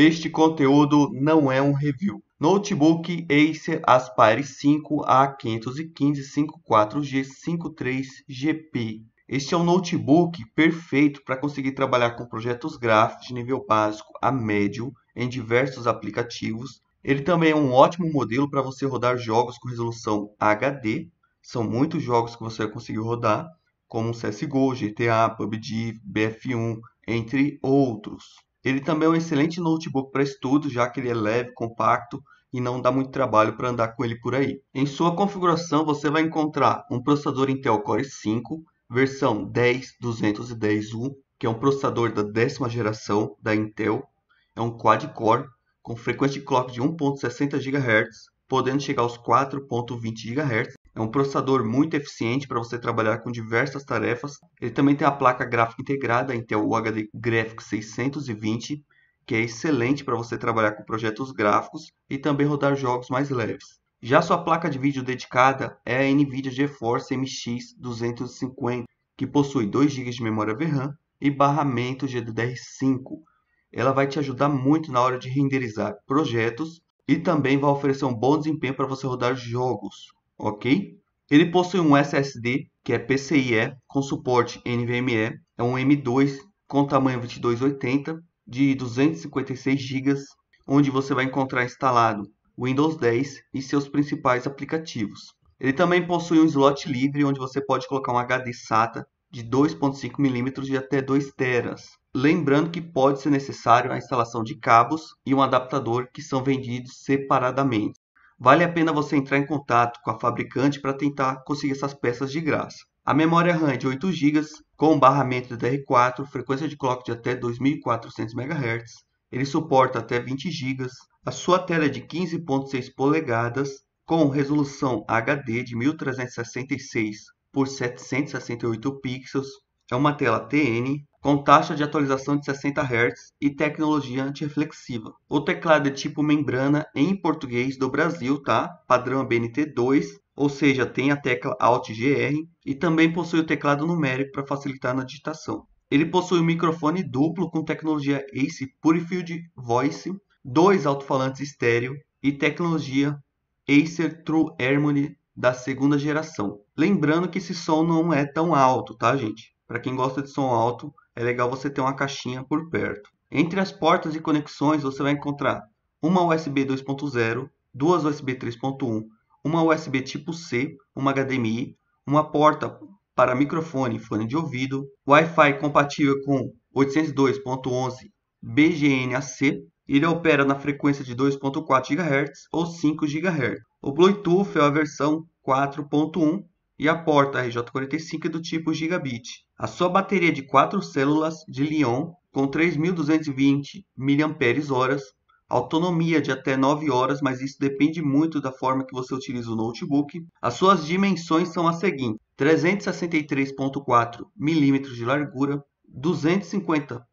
Este conteúdo não é um review. Notebook Acer Aspire 5 A515-54G53GP. Este é um notebook perfeito para conseguir trabalhar com projetos gráficos de nível básico a médio em diversos aplicativos. Ele também é um ótimo modelo para você rodar jogos com resolução HD. São muitos jogos que você conseguir rodar, como CSGO, GTA, PUBG, BF1, entre outros. Ele também é um excelente notebook para estudo, já que ele é leve, compacto e não dá muito trabalho para andar com ele por aí. Em sua configuração, você vai encontrar um processador Intel Core 5, versão 10210U, que é um processador da décima geração da Intel. É um quad-core com frequência de clock de 1.60 GHz, podendo chegar aos 4.20 GHz. É um processador muito eficiente para você trabalhar com diversas tarefas. Ele também tem a placa gráfica integrada Intel UHD Graphics 620, que é excelente para você trabalhar com projetos gráficos e também rodar jogos mais leves. Já sua placa de vídeo dedicada é a NVIDIA GeForce MX 250, que possui 2 GB de memória VRAM e barramento GDDR5. Ela vai te ajudar muito na hora de renderizar projetos e também vai oferecer um bom desempenho para você rodar jogos ok? Ele possui um SSD que é PCIe com suporte NVMe, é um M2 com tamanho 2280 de 256 GB, onde você vai encontrar instalado Windows 10 e seus principais aplicativos. Ele também possui um slot livre onde você pode colocar um HD SATA de 2.5 mm de até 2 teras. Lembrando que pode ser necessário a instalação de cabos e um adaptador que são vendidos separadamente. Vale a pena você entrar em contato com a fabricante para tentar conseguir essas peças de graça. A memória RAM é de 8 GB, com barramento DDR4, frequência de clock de até 2400 MHz, ele suporta até 20 GB, a sua tela é de 15.6 polegadas, com resolução HD de 1366 por 768 pixels, é uma tela TN com taxa de atualização de 60 Hz e tecnologia antirreflexiva. O teclado é tipo membrana em português do Brasil, tá? Padrão BNT2, ou seja, tem a tecla Alt GR e também possui o teclado numérico para facilitar na digitação. Ele possui um microfone duplo com tecnologia ACE Purifield Voice, dois alto-falantes estéreo e tecnologia Acer True Harmony da segunda geração. Lembrando que esse som não é tão alto, tá, gente? Para quem gosta de som alto, é legal você ter uma caixinha por perto. Entre as portas e conexões, você vai encontrar uma USB 2.0, duas USB 3.1, uma USB tipo C, uma HDMI, uma porta para microfone, fone de ouvido, Wi-Fi compatível com 802.11 BGN-AC. Ele opera na frequência de 2.4 GHz ou 5 GHz. O Bluetooth é a versão 4.1 e a porta RJ45 é do tipo gigabit. A sua bateria de 4 células de Lyon com 3.220 mAh, autonomia de até 9 horas, mas isso depende muito da forma que você utiliza o notebook. As suas dimensões são as seguintes: 363.4 mm de largura, 250.5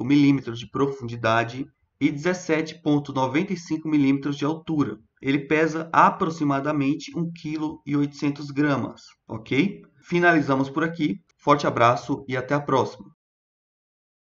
mm de profundidade e 17,95 mm de altura. Ele pesa aproximadamente 1,8 kg, ok? Finalizamos por aqui. Forte abraço e até a próxima.